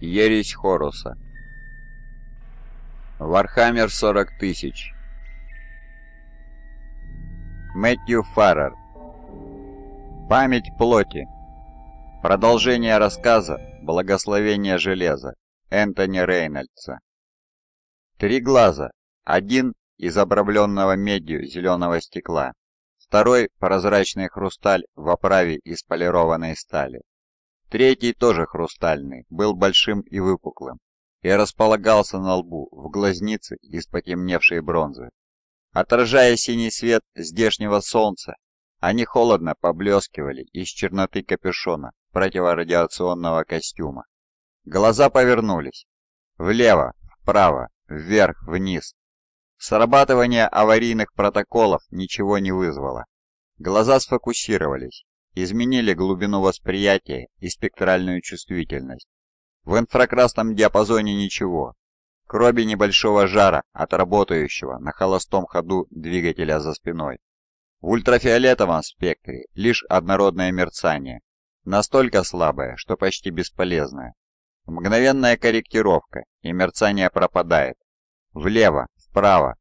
Ересь Хоруса. Вархаммер 40 тысяч. Мэтью Фаррер. Память плоти. Продолжение рассказа «Благословение железа» Энтони Рейнольдса. Три глаза. Один из обрамленного медью зеленого стекла. Второй – прозрачный хрусталь в оправе из полированной стали. Третий, тоже хрустальный, был большим и выпуклым, и располагался на лбу, в глазнице из потемневшей бронзы. Отражая синий свет здешнего солнца, они холодно поблескивали из черноты капюшона противорадиационного костюма. Глаза повернулись. Влево, вправо, вверх, вниз. Срабатывание аварийных протоколов ничего не вызвало. Глаза сфокусировались, изменили глубину восприятия и спектральную чувствительность. В инфракрасном диапазоне ничего, кроме небольшого жара от работающего на холостом ходу двигателя за спиной. В ультрафиолетовом спектре лишь однородное мерцание, настолько слабое, что почти бесполезное. Мгновенная корректировка, и мерцание пропадает. Влево, вправо.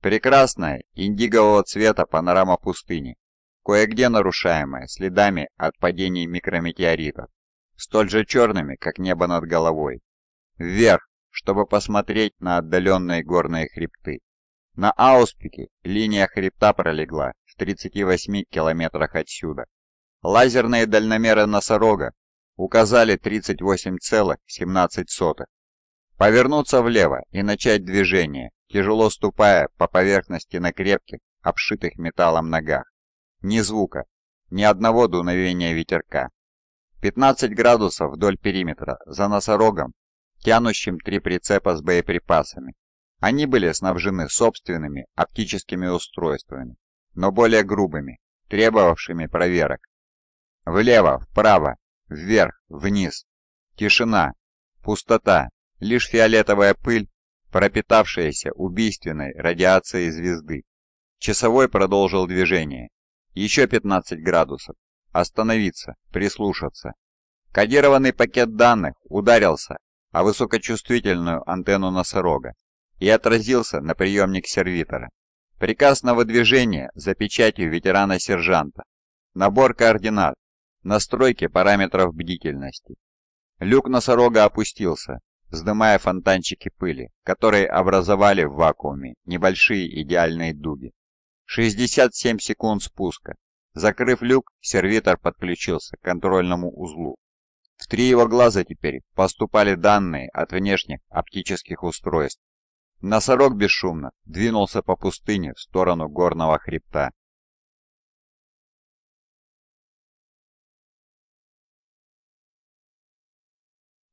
Прекрасная, индигового цвета панорама пустыни, кое-где нарушаемое следами от падений микрометеоритов, столь же черными, как небо над головой. Вверх, чтобы посмотреть на отдаленные горные хребты. На Ауспике линия хребта пролегла в 38 километрах отсюда. Лазерные дальномеры носорога указали 38,17. Повернуться влево и начать движение, тяжело ступая по поверхности на крепких, обшитых металлом ногах. Ни звука, ни одного дуновения ветерка. 15 градусов вдоль периметра, за носорогом, тянущим три прицепа с боеприпасами. Они были снабжены собственными оптическими устройствами, но более грубыми, требовавшими проверок. Влево, вправо, вверх, вниз. Тишина, пустота, лишь фиолетовая пыль, пропитавшаяся убийственной радиацией звезды. Часовой продолжил движение, еще 15 градусов. Остановиться, прислушаться. Кодированный пакет данных ударился о высокочувствительную антенну носорога и отразился на приемник сервитора. Приказ на выдвижение за печатью ветерана-сержанта. Набор координат. Настройки параметров бдительности. Люк носорога опустился, вздымая фонтанчики пыли, которые образовали в вакууме небольшие идеальные дуги. 67 секунд спуска. Закрыв люк, сервитор подключился к контрольному узлу. В три его глаза теперь поступали данные от внешних оптических устройств. Носорог бесшумно двинулся по пустыне в сторону горного хребта.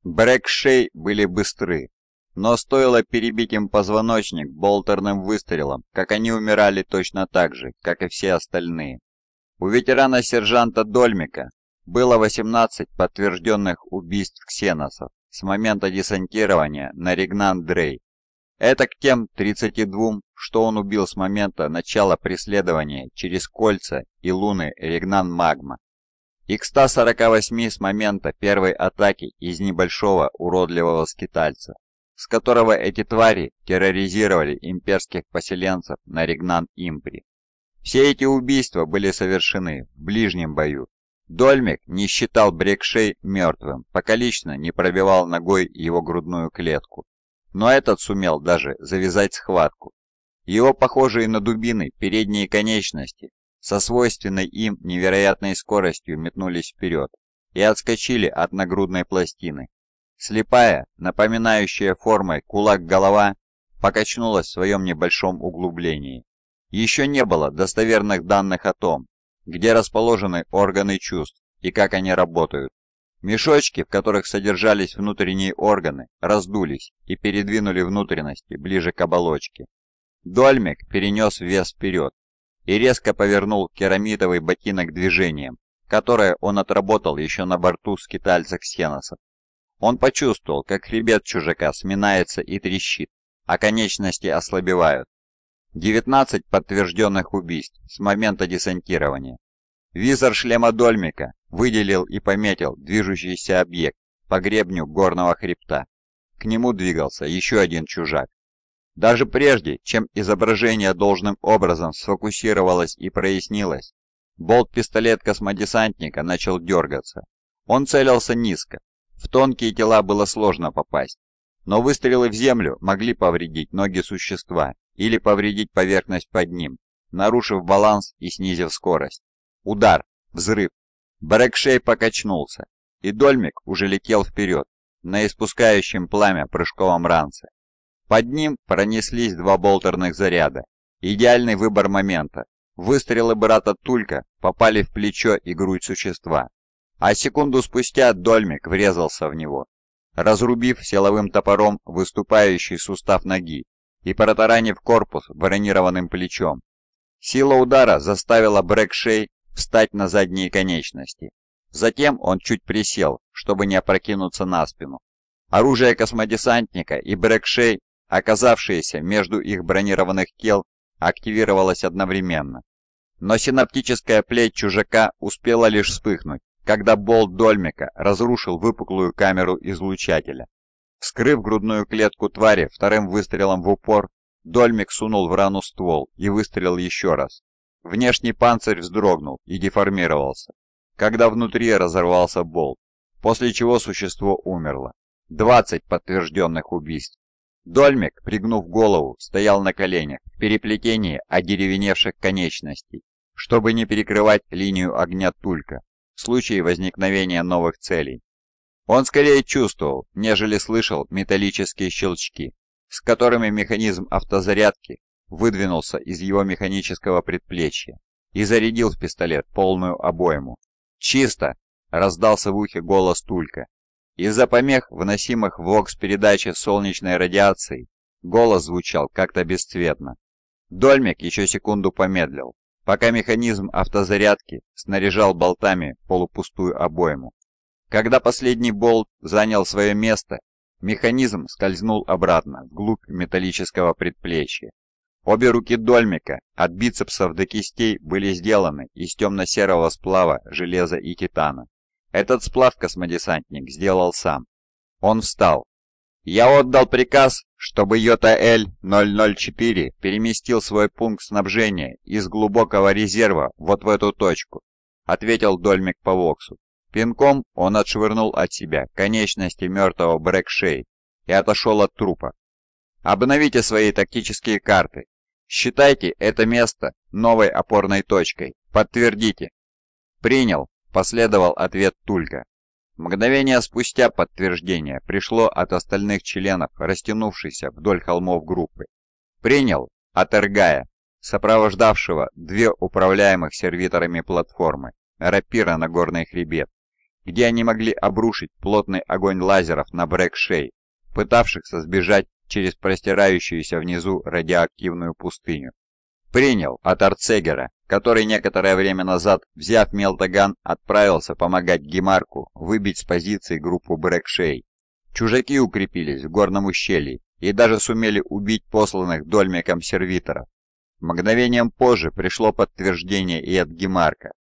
Брэкшей были быстры, но стоило перебить им позвоночник болтерным выстрелом, как они умирали точно так же, как и все остальные. У ветерана-сержанта Дольмика было 18 подтвержденных убийств ксеносов с момента десантирования на Ригнан-Дрей. Это к тем 32, что он убил с момента начала преследования через кольца и луны Ригнан-Магма. И к 148 с момента первой атаки из небольшого уродливого скитальца с которого эти твари терроризировали имперских поселенцев на Ригнан-Импри. Все эти убийства были совершены в ближнем бою. Дольмик не считал Брекшей мертвым, пока лично не пробивал ногой его грудную клетку. Но этот сумел даже завязать схватку. Его похожие на дубины передние конечности со свойственной им невероятной скоростью метнулись вперед и отскочили от нагрудной пластины, Слепая, напоминающая формой кулак-голова, покачнулась в своем небольшом углублении. Еще не было достоверных данных о том, где расположены органы чувств и как они работают. Мешочки, в которых содержались внутренние органы, раздулись и передвинули внутренности ближе к оболочке. Дольмик перенес вес вперед и резко повернул керамитовый ботинок движением, которое он отработал еще на борту скитальца Ксеноса. Он почувствовал, как хребет чужака сминается и трещит, а конечности ослабевают. 19 подтвержденных убийств с момента десантирования. Визор шлема Дольмика выделил и пометил движущийся объект по гребню горного хребта. К нему двигался еще один чужак. Даже прежде, чем изображение должным образом сфокусировалось и прояснилось, болт-пистолет космодесантника начал дергаться. Он целился низко, в тонкие тела было сложно попасть, но выстрелы в землю могли повредить ноги существа или повредить поверхность под ним, нарушив баланс и снизив скорость. Удар, взрыв. Брэкшей покачнулся, и Дольмик уже летел вперед, на испускающем пламя прыжковом ранце. Под ним пронеслись два болтерных заряда. Идеальный выбор момента. Выстрелы брата Тулька попали в плечо и грудь существа, а секунду спустя Дольмик врезался в него, разрубив силовым топором выступающий сустав ноги и протаранив корпус бронированным плечом. Сила удара заставила Брэкшей встать на задние конечности. Затем он чуть присел, чтобы не опрокинуться на спину. Оружие космодесантника и Брэкшей, оказавшиеся между их бронированных тел, активировалось одновременно. Но синаптическая плеть чужака успела лишь вспыхнуть, когда болт Дольмика разрушил выпуклую камеру излучателя. Вскрыв грудную клетку твари вторым выстрелом в упор, Дольмик сунул в рану ствол и выстрелил еще раз. Внешний панцирь вздрогнул и деформировался, когда внутри разорвался болт, после чего существо умерло. 20 подтвержденных убийств. Дольмик, пригнув голову, стоял на коленях в переплетении одеревеневших конечностей, чтобы не перекрывать линию огня Тулька, в случае возникновения новых целей. Он скорее чувствовал, нежели слышал металлические щелчки, с которыми механизм автозарядки выдвинулся из его механического предплечья и зарядил в пистолет полную обойму. «Чисто!» – раздался в ухе голос Тулька. Из-за помех, вносимых в вокс-передачи солнечной радиации, голос звучал как-то бесцветно. Дольмик еще секунду помедлил, пока механизм автозарядки снаряжал болтами полупустую обойму. Когда последний болт занял свое место, механизм скользнул обратно вглубь металлического предплечья. Обе руки Дольмика, от бицепсов до кистей, были сделаны из темно-серого сплава железа и титана. Этот сплав космодесантник сделал сам. Он встал, я отдал приказ, чтобы Йота ЙЛ-004 переместил свой пункт снабжения из глубокого резерва вот в эту точку, ответил Дольмик по воксу. Пинком он отшвырнул от себя конечности мертвого Брэкшей и отошел от трупа. Обновите свои тактические карты. Считайте это место новой опорной точкой. Подтвердите. Принял, последовал ответ Тулька. Мгновение спустя подтверждение пришло от остальных членов, растянувшейся вдоль холмов группы. Принял от Эргая, сопровождавшего две управляемых сервиторами платформы, рапира на горный хребет, где они могли обрушить плотный огонь лазеров на брэк пытавшихся сбежать через простирающуюся внизу радиоактивную пустыню. Принял от Арцегера который некоторое время назад, взяв Мелтаган, отправился помогать Гемарку выбить с позиции группу Брэкшей. Чужаки укрепились в горном ущелье и даже сумели убить посланных дольмиком сервиторов. Мгновением позже пришло подтверждение и от Гемарка.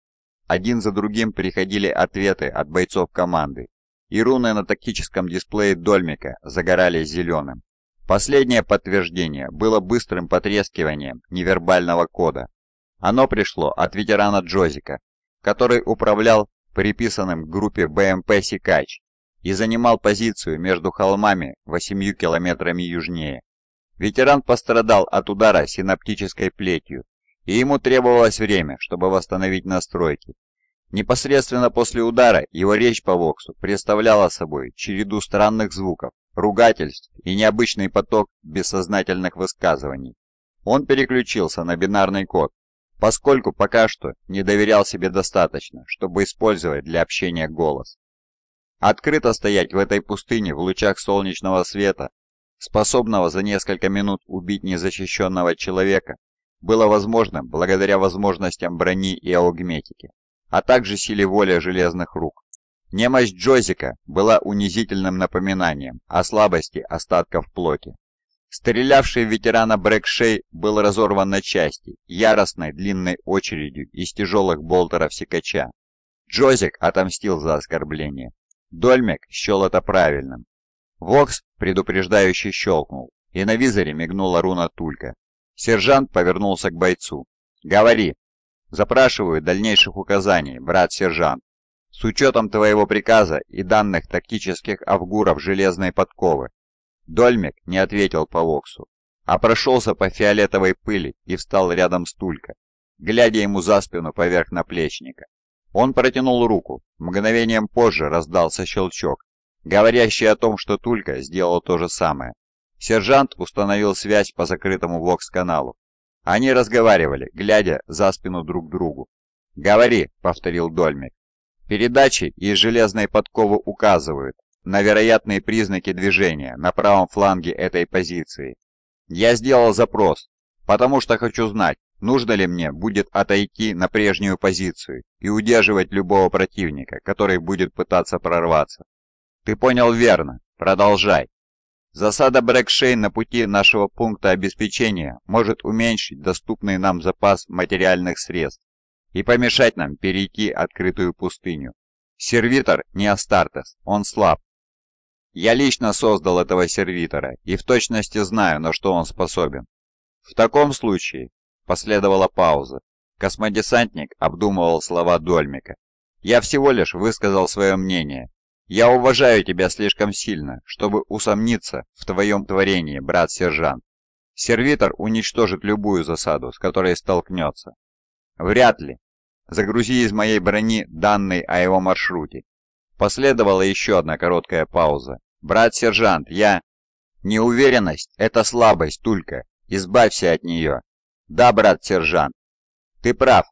Один за другим приходили ответы от бойцов команды, и руны на тактическом дисплее дольмика загорались зеленым. Последнее подтверждение было быстрым потрескиванием невербального кода, оно пришло от ветерана Джозика, который управлял приписанным к группе БМП «Сикач» и занимал позицию между холмами 8 километрами южнее. Ветеран пострадал от удара синаптической плетью, и ему требовалось время, чтобы восстановить настройки. Непосредственно после удара его речь по Воксу представляла собой череду странных звуков, ругательств и необычный поток бессознательных высказываний. Он переключился на бинарный код, поскольку пока что не доверял себе достаточно, чтобы использовать для общения голос. Открыто стоять в этой пустыне в лучах солнечного света, способного за несколько минут убить незащищенного человека, было возможным благодаря возможностям брони и аугметики, а также силе воли железных рук. Немощь Джозика была унизительным напоминанием о слабости остатков плоти. Стрелявший ветерана Брэкшей был разорван на части, яростной длинной очередью из тяжелых болтеров секача. Джозик отомстил за оскорбление. Дольмек счел это правильным. Вокс предупреждающе щелкнул, и на визоре мигнула руна Тулька. Сержант повернулся к бойцу. «Говори!» «Запрашиваю дальнейших указаний, брат-сержант. С учетом твоего приказа и данных тактических авгуров железной подковы, Дольмик не ответил по воксу, а прошелся по фиолетовой пыли и встал рядом с Тулька, глядя ему за спину поверх наплечника. Он протянул руку, мгновением позже раздался щелчок, говорящий о том, что Тулька сделал то же самое. Сержант установил связь по закрытому вокс-каналу. Они разговаривали, глядя за спину друг другу. «Говори», — повторил Дольмик. «Передачи из железной подковы указывают, на вероятные признаки движения на правом фланге этой позиции. Я сделал запрос, потому что хочу знать, нужно ли мне будет отойти на прежнюю позицию и удерживать любого противника, который будет пытаться прорваться. Ты понял верно. Продолжай. Засада Брэкшей на пути нашего пункта обеспечения может уменьшить доступный нам запас материальных средств и помешать нам перейти открытую пустыню. Сервитор не Астартес, он слаб, я лично создал этого сервитора и в точности знаю, на что он способен. В таком случае последовала пауза. Космодесантник обдумывал слова Дольмика. Я всего лишь высказал свое мнение. Я уважаю тебя слишком сильно, чтобы усомниться в твоем творении, брат-сержант. Сервитор уничтожит любую засаду, с которой столкнется. Вряд ли. Загрузи из моей брони данные о его маршруте Последовала еще одна короткая пауза. «Брат-сержант, я...» «Неуверенность — это слабость, Тулька. Избавься от нее». «Да, брат-сержант». «Ты прав.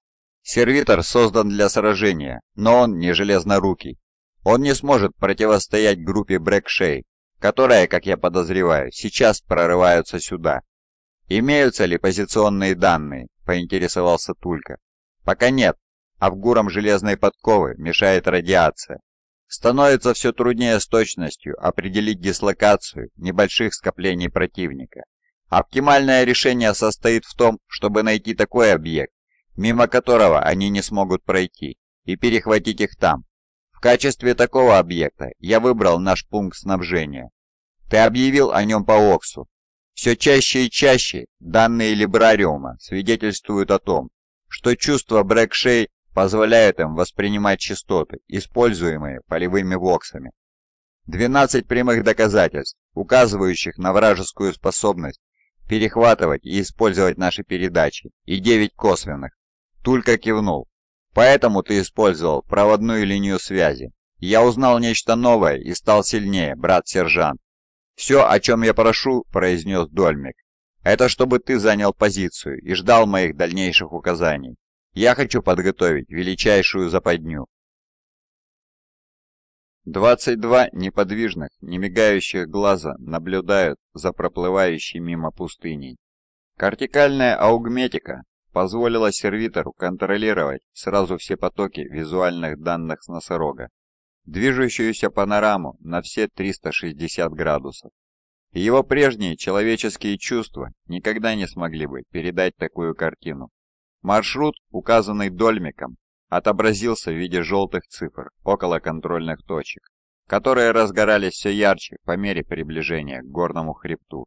Сервитор создан для сражения, но он не железнорукий. Он не сможет противостоять группе Брэкшей, которая, как я подозреваю, сейчас прорываются сюда. Имеются ли позиционные данные?» — поинтересовался Тулька. «Пока нет, а в гуром железной подковы мешает радиация. Становится все труднее с точностью определить дислокацию небольших скоплений противника. Оптимальное решение состоит в том, чтобы найти такой объект, мимо которого они не смогут пройти, и перехватить их там. В качестве такого объекта я выбрал наш пункт снабжения. Ты объявил о нем по Оксу. Все чаще и чаще данные Либрариума свидетельствуют о том, что чувства Брэкшей позволяют им воспринимать частоты, используемые полевыми воксами. 12 прямых доказательств, указывающих на вражескую способность перехватывать и использовать наши передачи, и 9 косвенных. Тулька кивнул. Поэтому ты использовал проводную линию связи. Я узнал нечто новое и стал сильнее, брат-сержант. «Все, о чем я прошу», — произнес Дольмик, — «это чтобы ты занял позицию и ждал моих дальнейших указаний. Я хочу подготовить величайшую западню. 22 неподвижных, не мигающих глаза наблюдают за проплывающей мимо пустыней. Кортикальная аугметика позволила сервитору контролировать сразу все потоки визуальных данных с носорога, движущуюся панораму на все 360 градусов. Его прежние человеческие чувства никогда не смогли бы передать такую картину. Маршрут, указанный дольмиком, отобразился в виде желтых цифр около контрольных точек, которые разгорались все ярче по мере приближения к горному хребту.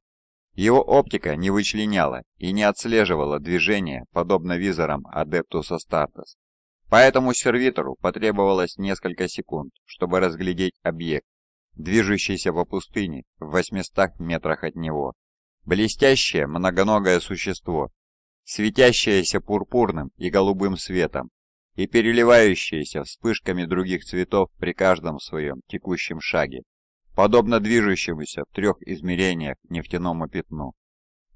Его оптика не вычленяла и не отслеживала движение, подобно визорам Адептуса Стартес. Поэтому сервитору потребовалось несколько секунд, чтобы разглядеть объект, движущийся по пустыне в 800 метрах от него. Блестящее многоногое существо светящаяся пурпурным и голубым светом и переливающаяся вспышками других цветов при каждом своем текущем шаге, подобно движущемуся в трех измерениях нефтяному пятну.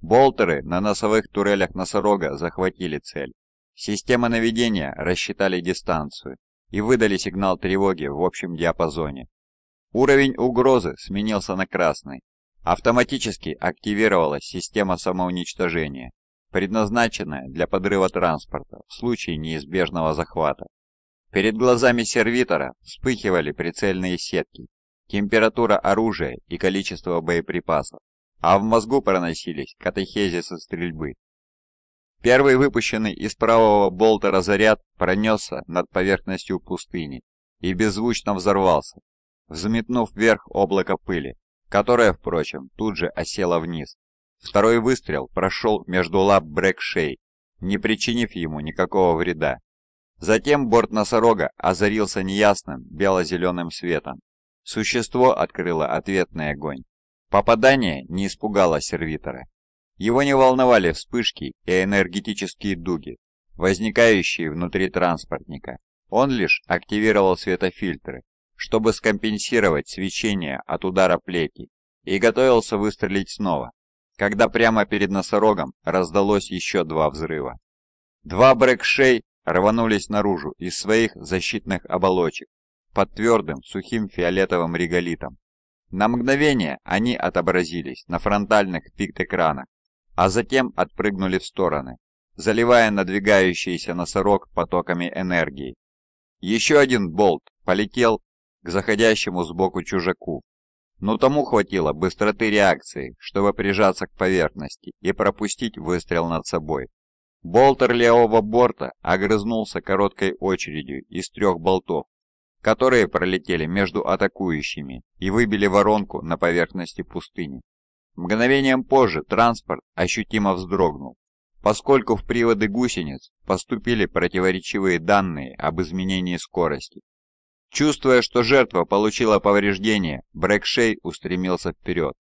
Болтеры на носовых турелях носорога захватили цель. Система наведения рассчитали дистанцию и выдали сигнал тревоги в общем диапазоне. Уровень угрозы сменился на красный. Автоматически активировалась система самоуничтожения предназначенная для подрыва транспорта в случае неизбежного захвата. Перед глазами сервитора вспыхивали прицельные сетки, температура оружия и количество боеприпасов, а в мозгу проносились катехезисы стрельбы. Первый выпущенный из правого болтера заряд пронесся над поверхностью пустыни и беззвучно взорвался, взметнув вверх облако пыли, которое, впрочем, тут же осело вниз, Второй выстрел прошел между лап Брэкшей, не причинив ему никакого вреда. Затем борт носорога озарился неясным бело-зеленым светом. Существо открыло ответный огонь. Попадание не испугало сервитора. Его не волновали вспышки и энергетические дуги, возникающие внутри транспортника. Он лишь активировал светофильтры, чтобы скомпенсировать свечение от удара плети, и готовился выстрелить снова, когда прямо перед носорогом раздалось еще два взрыва. Два брэкшей рванулись наружу из своих защитных оболочек под твердым сухим фиолетовым реголитом. На мгновение они отобразились на фронтальных пикт-экранах, а затем отпрыгнули в стороны, заливая надвигающийся носорог потоками энергии. Еще один болт полетел к заходящему сбоку чужаку, но тому хватило быстроты реакции, чтобы прижаться к поверхности и пропустить выстрел над собой. Болтер левого борта огрызнулся короткой очередью из трех болтов, которые пролетели между атакующими и выбили воронку на поверхности пустыни. Мгновением позже транспорт ощутимо вздрогнул, поскольку в приводы гусениц поступили противоречивые данные об изменении скорости. Чувствуя, что жертва получила повреждение, Брэкшей устремился вперед.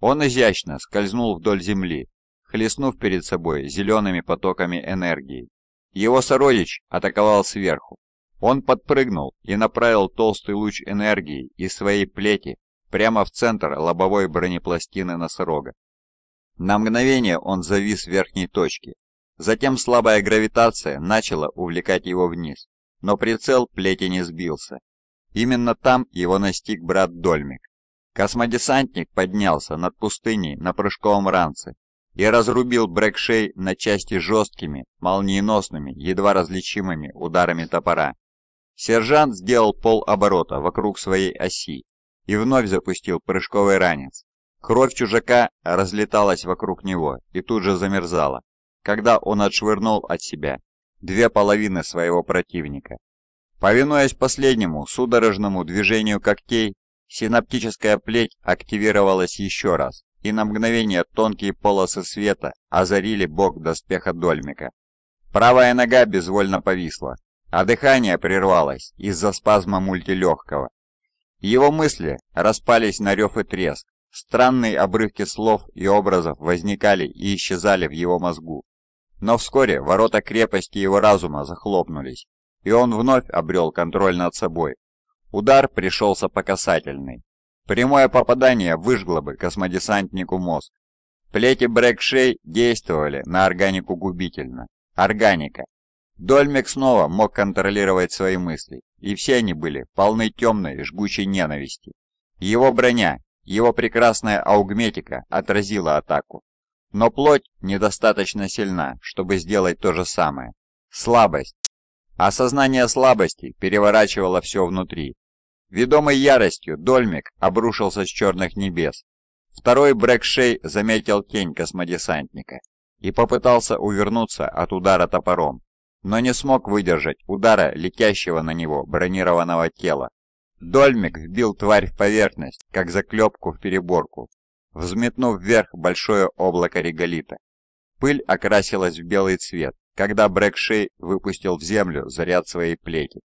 Он изящно скользнул вдоль земли, хлестнув перед собой зелеными потоками энергии. Его сородич атаковал сверху. Он подпрыгнул и направил толстый луч энергии из своей плети прямо в центр лобовой бронепластины носорога. На мгновение он завис в верхней точке. Затем слабая гравитация начала увлекать его вниз но прицел плети не сбился. Именно там его настиг брат Дольмик. Космодесантник поднялся над пустыней на прыжковом ранце и разрубил Брэкшей на части жесткими, молниеносными, едва различимыми ударами топора. Сержант сделал полоборота вокруг своей оси и вновь запустил прыжковый ранец. Кровь чужака разлеталась вокруг него и тут же замерзала, когда он отшвырнул от себя две половины своего противника. Повинуясь последнему судорожному движению когтей, синаптическая плеть активировалась еще раз, и на мгновение тонкие полосы света озарили бок доспеха Дольмика. Правая нога безвольно повисла, а дыхание прервалось из-за спазма мультилегкого. Его мысли распались на рев и треск, странные обрывки слов и образов возникали и исчезали в его мозгу, но вскоре ворота крепости его разума захлопнулись, и он вновь обрел контроль над собой. Удар пришелся по касательной. Прямое попадание выжгло бы космодесантнику мозг. Плети Брэкшей действовали на органику губительно. Органика. Дольмик снова мог контролировать свои мысли, и все они были полны темной жгучей ненависти. Его броня, его прекрасная аугметика отразила атаку но плоть недостаточно сильна, чтобы сделать то же самое. Слабость. Осознание слабости переворачивало все внутри. Ведомой яростью, Дольмик обрушился с черных небес. Второй Брэкшей заметил тень космодесантника и попытался увернуться от удара топором, но не смог выдержать удара летящего на него бронированного тела. Дольмик вбил тварь в поверхность, как заклепку в переборку, взметнув вверх большое облако реголита. Пыль окрасилась в белый цвет, когда Брэкшей выпустил в землю заряд своей плеки.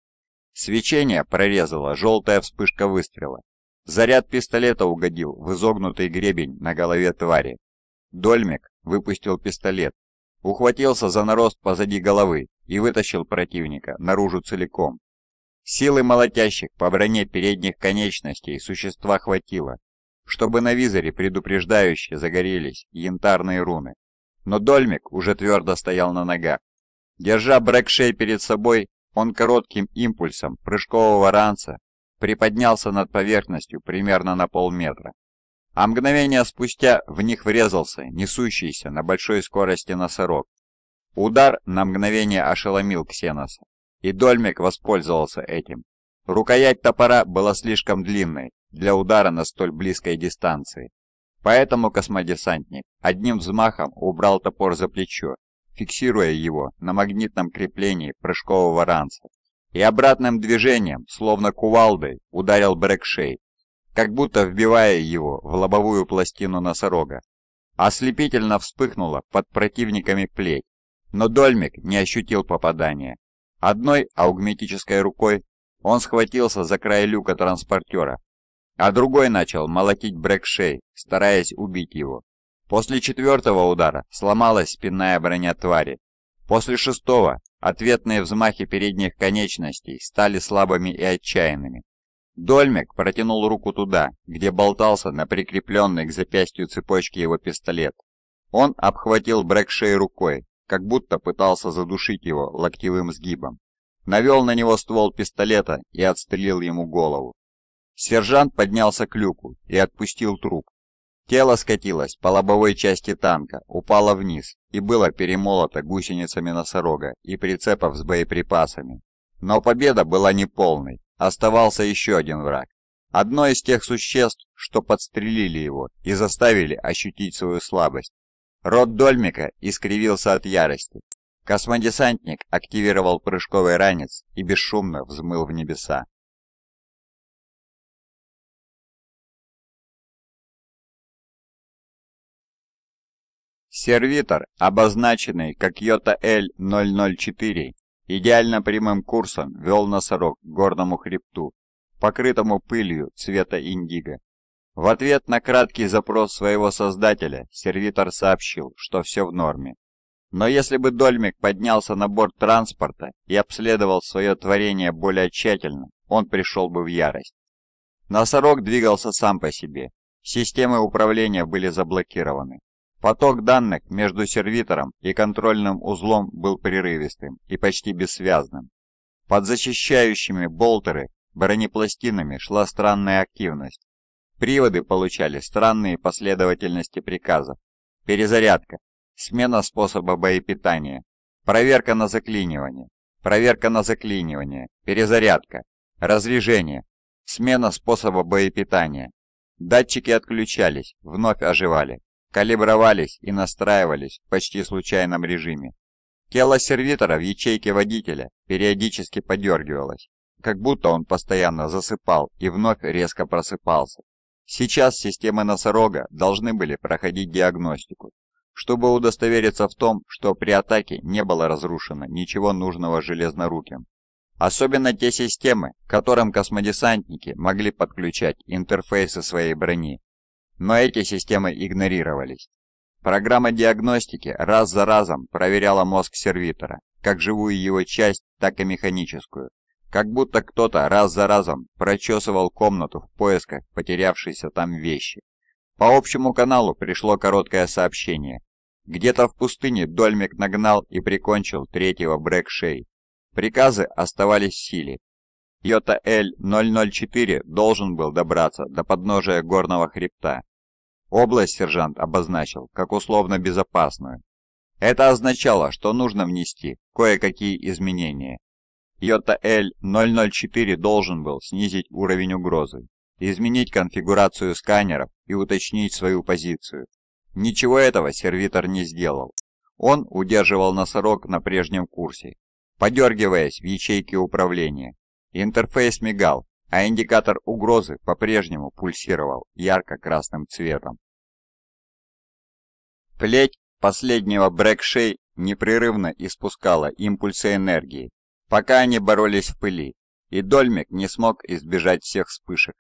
Свечение прорезало желтая вспышка выстрела. Заряд пистолета угодил в изогнутый гребень на голове твари. Дольмик выпустил пистолет, ухватился за нарост позади головы и вытащил противника наружу целиком. Силы молотящих по броне передних конечностей существа хватило, чтобы на визоре предупреждающе загорелись янтарные руны. Но Дольмик уже твердо стоял на ногах. Держа Брэкшей перед собой, он коротким импульсом прыжкового ранца приподнялся над поверхностью примерно на полметра. А мгновение спустя в них врезался несущийся на большой скорости носорог. Удар на мгновение ошеломил Ксеноса, и Дольмик воспользовался этим. Рукоять топора была слишком длинной, для удара на столь близкой дистанции. Поэтому космодесантник одним взмахом убрал топор за плечо, фиксируя его на магнитном креплении прыжкового ранца, и обратным движением, словно кувалдой, ударил Брэкшей, как будто вбивая его в лобовую пластину носорога. Ослепительно вспыхнула под противниками плеть, но Дольмик не ощутил попадания. Одной аугметической рукой он схватился за край люка транспортера, а другой начал молотить Брэкшей, стараясь убить его. После четвертого удара сломалась спинная броня твари. После шестого ответные взмахи передних конечностей стали слабыми и отчаянными. Дольмик протянул руку туда, где болтался на прикрепленной к запястью цепочке его пистолет. Он обхватил Брэкшей рукой, как будто пытался задушить его локтевым сгибом. Навел на него ствол пистолета и отстрелил ему голову. Сержант поднялся к люку и отпустил труп. Тело скатилось по лобовой части танка, упало вниз и было перемолото гусеницами носорога и прицепов с боеприпасами. Но победа была неполной, оставался еще один враг. Одно из тех существ, что подстрелили его и заставили ощутить свою слабость. Рот Дольмика искривился от ярости. Космодесантник активировал прыжковый ранец и бесшумно взмыл в небеса. Сервитор, обозначенный как Йота-Л-004, идеально прямым курсом вел носорог к горному хребту, покрытому пылью цвета индиго. В ответ на краткий запрос своего создателя сервитор сообщил, что все в норме. Но если бы Дольмик поднялся на борт транспорта и обследовал свое творение более тщательно, он пришел бы в ярость. Носорог двигался сам по себе. Системы управления были заблокированы. Поток данных между сервитором и контрольным узлом был прерывистым и почти бессвязным. Под защищающими болтеры бронепластинами шла странная активность. Приводы получали странные последовательности приказов. Перезарядка, смена способа боепитания, проверка на заклинивание, проверка на заклинивание, перезарядка, разрежение, смена способа боепитания. Датчики отключались, вновь оживали калибровались и настраивались в почти случайном режиме. Тело сервитора в ячейке водителя периодически подергивалось, как будто он постоянно засыпал и вновь резко просыпался. Сейчас системы носорога должны были проходить диагностику, чтобы удостовериться в том, что при атаке не было разрушено ничего нужного железноруким. Особенно те системы, к которым космодесантники могли подключать интерфейсы своей брони но эти системы игнорировались. Программа диагностики раз за разом проверяла мозг сервитора, как живую его часть, так и механическую, как будто кто-то раз за разом прочесывал комнату в поисках потерявшейся там вещи. По общему каналу пришло короткое сообщение. Где-то в пустыне Дольмик нагнал и прикончил третьего Брэкшей. Приказы оставались в силе. Йота-Л-004 должен был добраться до подножия горного хребта, Область сержант обозначил как условно безопасную. Это означало, что нужно внести кое-какие изменения. Йота-Л-004 должен был снизить уровень угрозы, изменить конфигурацию сканеров и уточнить свою позицию. Ничего этого сервитор не сделал. Он удерживал носорог на прежнем курсе, подергиваясь в ячейке управления. Интерфейс мигал, а индикатор угрозы по-прежнему пульсировал ярко-красным цветом. Плеть последнего Брэкшей непрерывно испускала импульсы энергии, пока они боролись в пыли, и Дольмик не смог избежать всех вспышек.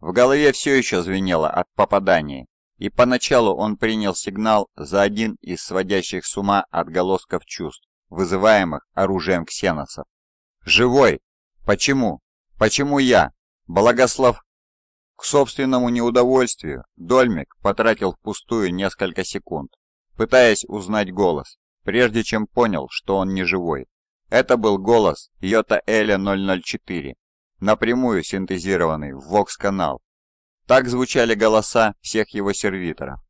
В голове все еще звенело от попаданий, и поначалу он принял сигнал за один из сводящих с ума отголосков чувств, вызываемых оружием ксеносов. «Живой! Почему? «Почему я? Благослов...» К собственному неудовольствию Дольмик потратил впустую несколько секунд, пытаясь узнать голос, прежде чем понял, что он не живой. Это был голос Йота Эля 004, напрямую синтезированный в Вокс-канал. Так звучали голоса всех его сервиторов.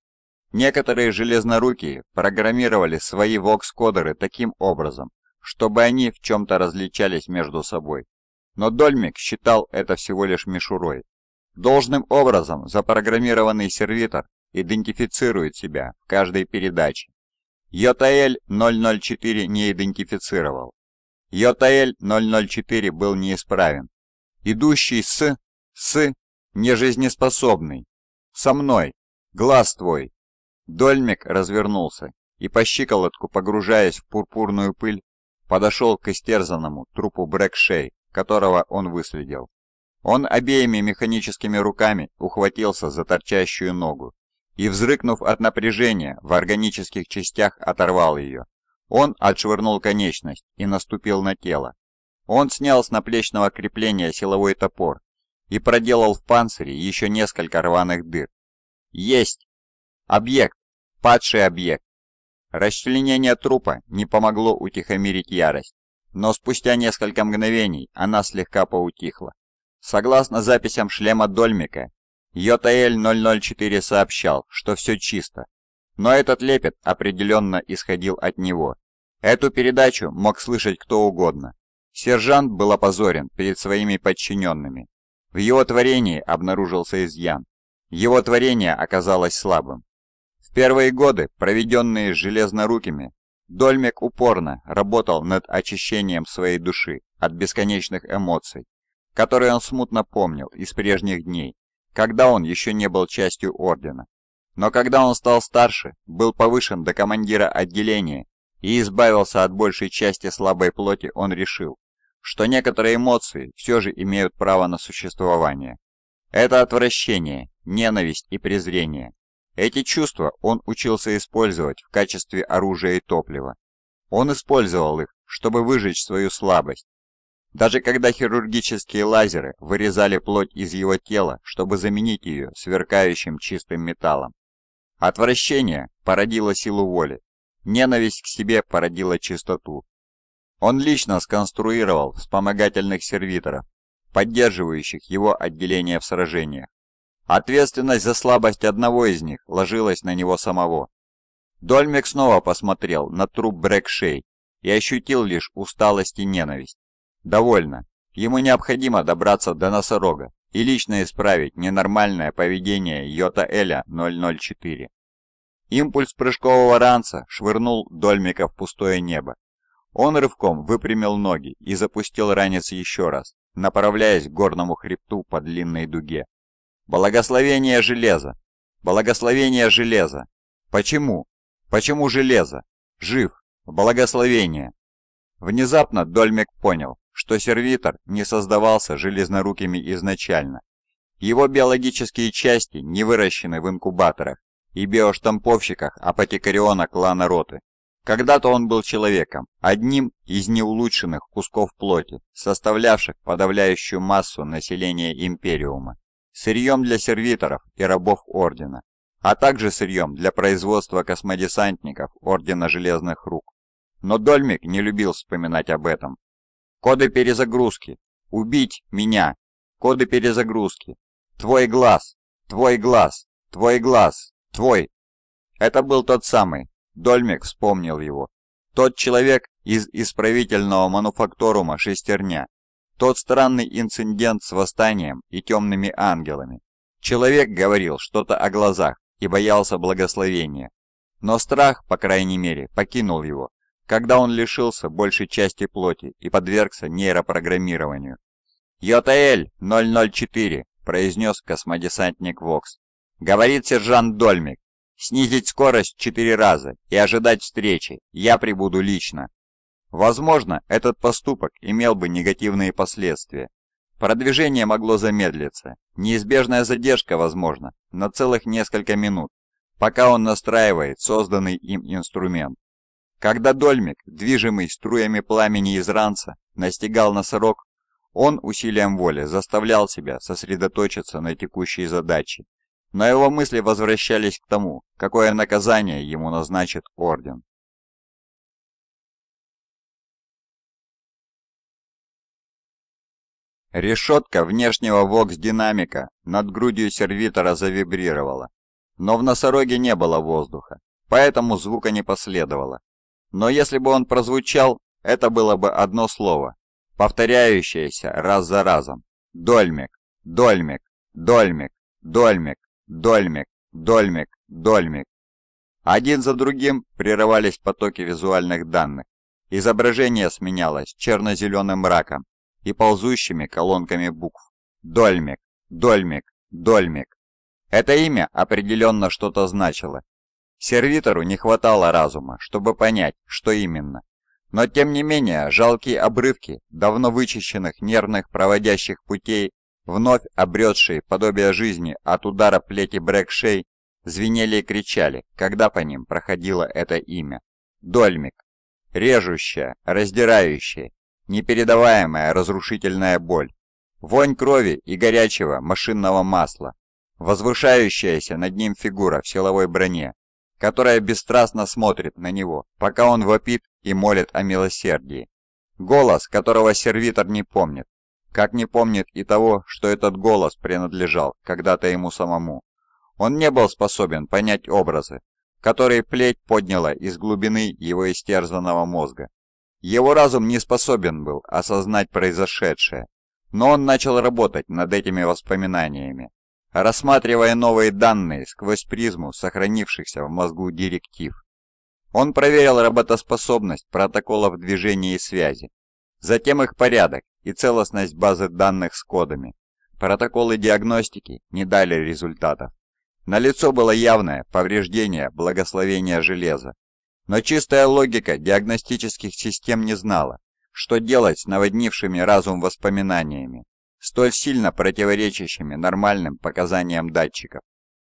Некоторые железнорукие программировали свои вокс-кодеры таким образом, чтобы они в чем-то различались между собой но Дольмик считал это всего лишь мишурой. Должным образом запрограммированный сервитор идентифицирует себя в каждой передаче. JL-004 не идентифицировал. JL-004 был неисправен. Идущий с... с... нежизнеспособный. Со мной. Глаз твой. Дольмик развернулся и по щиколотку, погружаясь в пурпурную пыль, подошел к истерзанному трупу Брэкшей которого он выследил. Он обеими механическими руками ухватился за торчащую ногу и, взрыкнув от напряжения, в органических частях оторвал ее. Он отшвырнул конечность и наступил на тело. Он снял с наплечного крепления силовой топор и проделал в панцире еще несколько рваных дыр. Есть! Объект! Падший объект! Расчленение трупа не помогло утихомирить ярость. Но спустя несколько мгновений она слегка поутихла. Согласно записям шлема Дольмика, Йотаэль-004 сообщал, что все чисто. Но этот лепет определенно исходил от него. Эту передачу мог слышать кто угодно. Сержант был опозорен перед своими подчиненными. В его творении обнаружился изъян. Его творение оказалось слабым. В первые годы, проведенные с железнорукими, Дольмек упорно работал над очищением своей души от бесконечных эмоций, которые он смутно помнил из прежних дней, когда он еще не был частью Ордена. Но когда он стал старше, был повышен до командира отделения и избавился от большей части слабой плоти, он решил, что некоторые эмоции все же имеют право на существование. Это отвращение, ненависть и презрение, эти чувства он учился использовать в качестве оружия и топлива. Он использовал их, чтобы выжечь свою слабость. Даже когда хирургические лазеры вырезали плоть из его тела, чтобы заменить ее сверкающим чистым металлом. Отвращение породило силу воли, ненависть к себе породила чистоту. Он лично сконструировал вспомогательных сервиторов, поддерживающих его отделение в сражениях. Ответственность за слабость одного из них ложилась на него самого. Дольмик снова посмотрел на труп Брэкшей и ощутил лишь усталость и ненависть. Довольно. Ему необходимо добраться до носорога и лично исправить ненормальное поведение Йота Эля 004. Импульс прыжкового ранца швырнул Дольмика в пустое небо. Он рывком выпрямил ноги и запустил ранец еще раз, направляясь к горному хребту по длинной дуге. Благословение железа! Благословение железа! Почему? Почему железо? Жив! Благословение! Внезапно Дольмек понял, что сервитор не создавался железнорукими изначально. Его биологические части не выращены в инкубаторах и биоштамповщиках апотекариона клана Роты. Когда-то он был человеком, одним из неулучшенных кусков плоти, составлявших подавляющую массу населения Империума сырьем для сервиторов и рабов Ордена, а также сырьем для производства космодесантников Ордена Железных Рук. Но Дольмик не любил вспоминать об этом. Коды перезагрузки. Убить меня. Коды перезагрузки. Твой глаз. Твой глаз. Твой глаз. Твой. Это был тот самый. Дольмик вспомнил его. Тот человек из исправительного мануфакторума «Шестерня», тот странный инцидент с восстанием и темными ангелами. Человек говорил что-то о глазах и боялся благословения. Но страх, по крайней мере, покинул его, когда он лишился большей части плоти и подвергся нейропрограммированию. «Йотаэль 004», — произнес космодесантник Вокс. «Говорит сержант Дольмик. Снизить скорость четыре раза и ожидать встречи. Я прибуду лично». Возможно, этот поступок имел бы негативные последствия. Продвижение могло замедлиться, неизбежная задержка, возможно, на целых несколько минут, пока он настраивает созданный им инструмент. Когда дольмик, движимый струями пламени из ранца, настигал носорог, он усилием воли заставлял себя сосредоточиться на текущей задаче, но его мысли возвращались к тому, какое наказание ему назначит Орден. Решетка внешнего вокс-динамика над грудью сервитора завибрировала. Но в носороге не было воздуха, поэтому звука не последовало. Но если бы он прозвучал, это было бы одно слово, повторяющееся раз за разом. Дольмик, дольмик, дольмик, дольмик, дольмик, дольмик, дольмик. Один за другим прерывались потоки визуальных данных. Изображение сменялось черно-зеленым мраком, и ползущими колонками букв. Дольмик, Дольмик, Дольмик. Это имя определенно что-то значило. Сервитору не хватало разума, чтобы понять, что именно. Но тем не менее, жалкие обрывки давно вычищенных нервных проводящих путей, вновь обретшие подобие жизни от удара плети Брэкшей, звенели и кричали, когда по ним проходило это имя. Дольмик. Режущее, раздирающее, непередаваемая разрушительная боль, вонь крови и горячего машинного масла, возвышающаяся над ним фигура в силовой броне, которая бесстрастно смотрит на него, пока он вопит и молит о милосердии. Голос, которого сервитор не помнит, как не помнит и того, что этот голос принадлежал когда-то ему самому. Он не был способен понять образы, которые плеть подняла из глубины его истерзанного мозга. Его разум не способен был осознать произошедшее, но он начал работать над этими воспоминаниями, рассматривая новые данные сквозь призму сохранившихся в мозгу директив. Он проверил работоспособность протоколов движения и связи, затем их порядок и целостность базы данных с кодами. Протоколы диагностики не дали результатов. Налицо было явное повреждение благословения железа, но чистая логика диагностических систем не знала, что делать с наводнившими разум воспоминаниями, столь сильно противоречащими нормальным показаниям датчиков.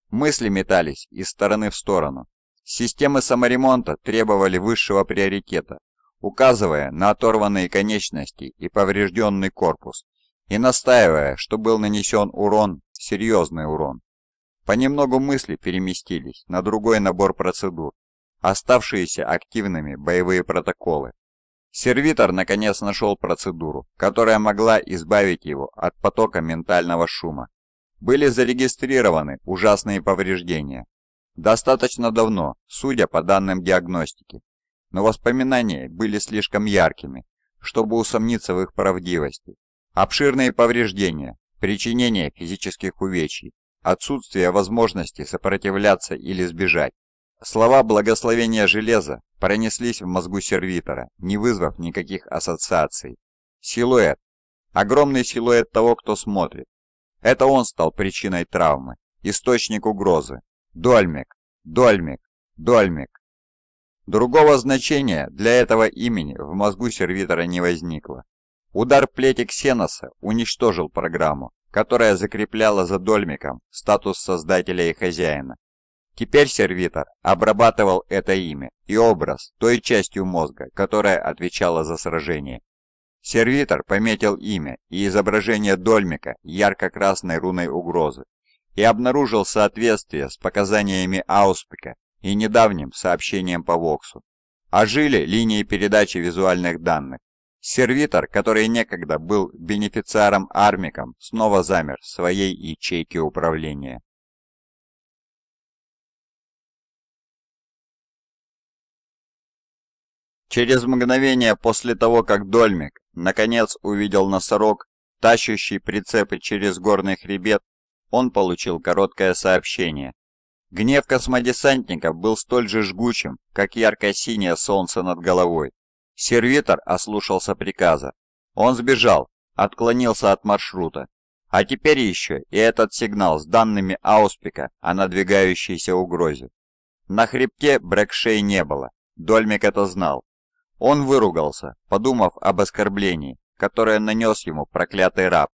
Мысли метались из стороны в сторону. Системы саморемонта требовали высшего приоритета, указывая на оторванные конечности и поврежденный корпус, и настаивая, что был нанесен урон, серьезный урон. Понемногу мысли переместились на другой набор процедур, оставшиеся активными боевые протоколы. Сервитор наконец нашел процедуру, которая могла избавить его от потока ментального шума. Были зарегистрированы ужасные повреждения. Достаточно давно, судя по данным диагностики. Но воспоминания были слишком яркими, чтобы усомниться в их правдивости. Обширные повреждения, причинение физических увечий, отсутствие возможности сопротивляться или сбежать. Слова благословения железа пронеслись в мозгу сервитора, не вызвав никаких ассоциаций. Силуэт. Огромный силуэт того, кто смотрит. Это он стал причиной травмы, источник угрозы. Дольмик, Дольмик, Дольмик. Другого значения для этого имени в мозгу сервитора не возникло. Удар плети Ксеноса уничтожил программу, которая закрепляла за Дольмиком статус создателя и хозяина. Теперь сервитор обрабатывал это имя и образ той частью мозга, которая отвечала за сражение. Сервитор пометил имя и изображение Дольмика ярко-красной руной угрозы и обнаружил соответствие с показаниями Ауспика и недавним сообщением по Воксу. Ожили линии передачи визуальных данных. Сервитор, который некогда был бенефициаром Армиком, снова замер в своей ячейке управления. Через мгновение после того, как Дольмик наконец увидел носорог, тащущий прицепы через горный хребет, он получил короткое сообщение. Гнев космодесантников был столь же жгучим, как ярко-синее солнце над головой. Сервитор ослушался приказа. Он сбежал, отклонился от маршрута. А теперь еще и этот сигнал с данными Ауспика о надвигающейся угрозе. На хребте Брэкшей не было. Дольмик это знал. Он выругался, подумав об оскорблении, которое нанес ему проклятый раб,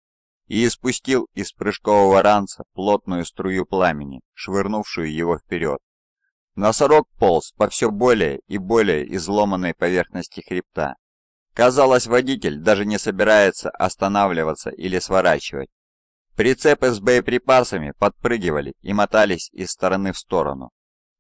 и испустил из прыжкового ранца плотную струю пламени, швырнувшую его вперед. Носорог полз по все более и более изломанной поверхности хребта. Казалось, водитель даже не собирается останавливаться или сворачивать. Прицепы с боеприпасами подпрыгивали и мотались из стороны в сторону.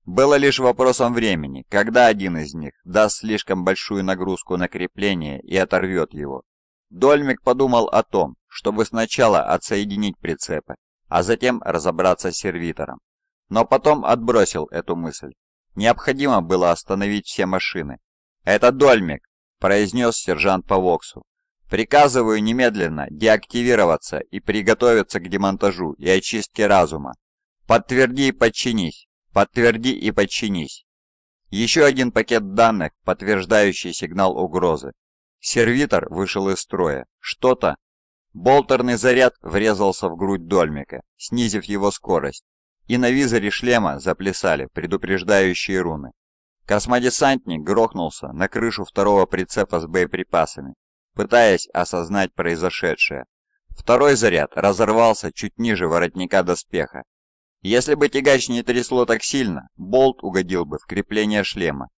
Было лишь вопросом времени, когда один из них даст слишком большую нагрузку на крепление и оторвет его. Дольмик подумал о том, чтобы сначала отсоединить прицепы, а затем разобраться с сервитором. Но потом отбросил эту мысль. Необходимо было остановить все машины. «Это Дольмик!» – произнес сержант по Воксу. «Приказываю немедленно деактивироваться и приготовиться к демонтажу и очистке разума. Подтверди и подчинись!» Подтверди и подчинись. Еще один пакет данных, подтверждающий сигнал угрозы. Сервитор вышел из строя. Что-то... Болтерный заряд врезался в грудь Дольмика, снизив его скорость, и на визоре шлема заплясали предупреждающие руны. Космодесантник грохнулся на крышу второго прицепа с боеприпасами, пытаясь осознать произошедшее. Второй заряд разорвался чуть ниже воротника доспеха, если бы тягач не трясло так сильно, болт угодил бы в крепление шлема.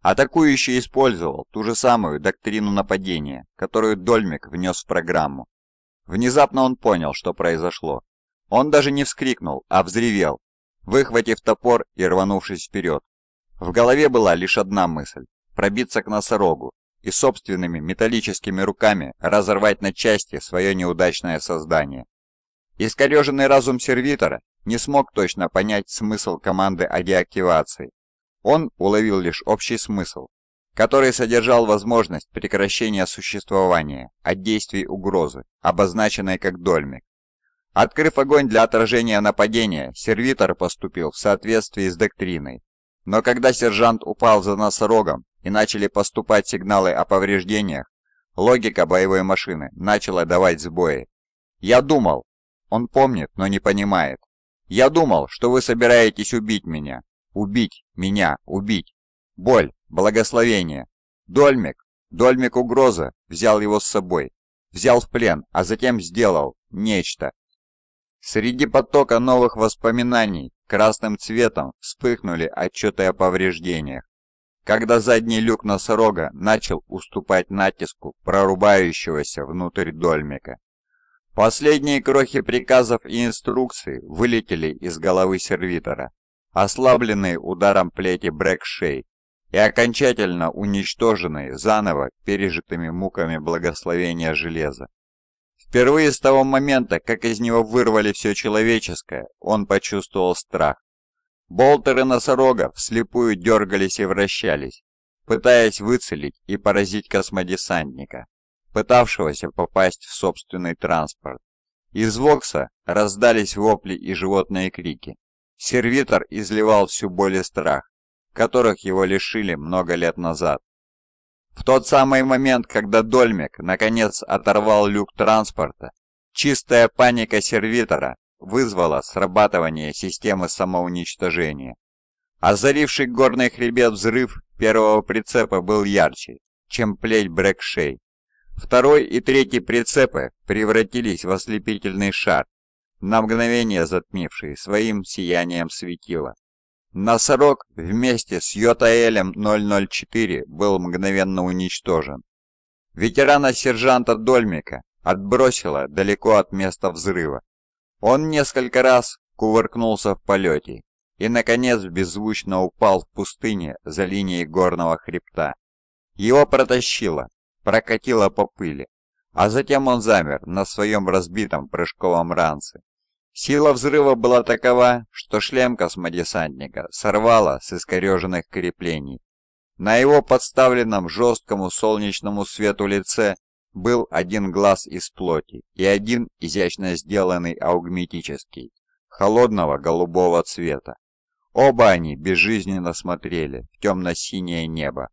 Атакующий использовал ту же самую доктрину нападения, которую Дольмик внес в программу. Внезапно он понял, что произошло. Он даже не вскрикнул, а взревел, выхватив топор и рванувшись вперед. В голове была лишь одна мысль – пробиться к носорогу и собственными металлическими руками разорвать на части свое неудачное создание. Искореженный разум сервитора не смог точно понять смысл команды о деактивации. Он уловил лишь общий смысл, который содержал возможность прекращения существования от действий угрозы, обозначенной как дольмик. Открыв огонь для отражения нападения, сервитор поступил в соответствии с доктриной. Но когда сержант упал за носорогом и начали поступать сигналы о повреждениях, логика боевой машины начала давать сбои. «Я думал!» Он помнит, но не понимает. Я думал, что вы собираетесь убить меня. Убить меня, убить. Боль, благословение. Дольмик, Дольмик угроза, взял его с собой. Взял в плен, а затем сделал нечто. Среди потока новых воспоминаний красным цветом вспыхнули отчеты о повреждениях. Когда задний люк носорога начал уступать натиску прорубающегося внутрь Дольмика. Последние крохи приказов и инструкций вылетели из головы сервитора, ослабленные ударом плети Брэкшей и окончательно уничтоженные заново пережитыми муками благословения железа. Впервые с того момента, как из него вырвали все человеческое, он почувствовал страх. Болтеры носорога вслепую дергались и вращались, пытаясь выцелить и поразить космодесантника пытавшегося попасть в собственный транспорт. Из Вокса раздались вопли и животные крики. Сервитор изливал всю боль и страх, которых его лишили много лет назад. В тот самый момент, когда Дольмик наконец оторвал люк транспорта, чистая паника сервитора вызвала срабатывание системы самоуничтожения. Озаривший горный хребет взрыв первого прицепа был ярче, чем плеть Брэкшей. Второй и третий прицепы превратились в ослепительный шар, на мгновение затмивший своим сиянием светило. Носорог вместе с Йотаэлем 004 был мгновенно уничтожен. Ветерана-сержанта Дольмика отбросило далеко от места взрыва. Он несколько раз кувыркнулся в полете и, наконец, беззвучно упал в пустыне за линией горного хребта. Его протащило, прокатило по пыли, а затем он замер на своем разбитом прыжковом ранце. Сила взрыва была такова, что шлем космодесантника сорвало с искореженных креплений. На его подставленном жесткому солнечному свету лице был один глаз из плоти и один изящно сделанный аугметический, холодного голубого цвета. Оба они безжизненно смотрели в темно-синее небо,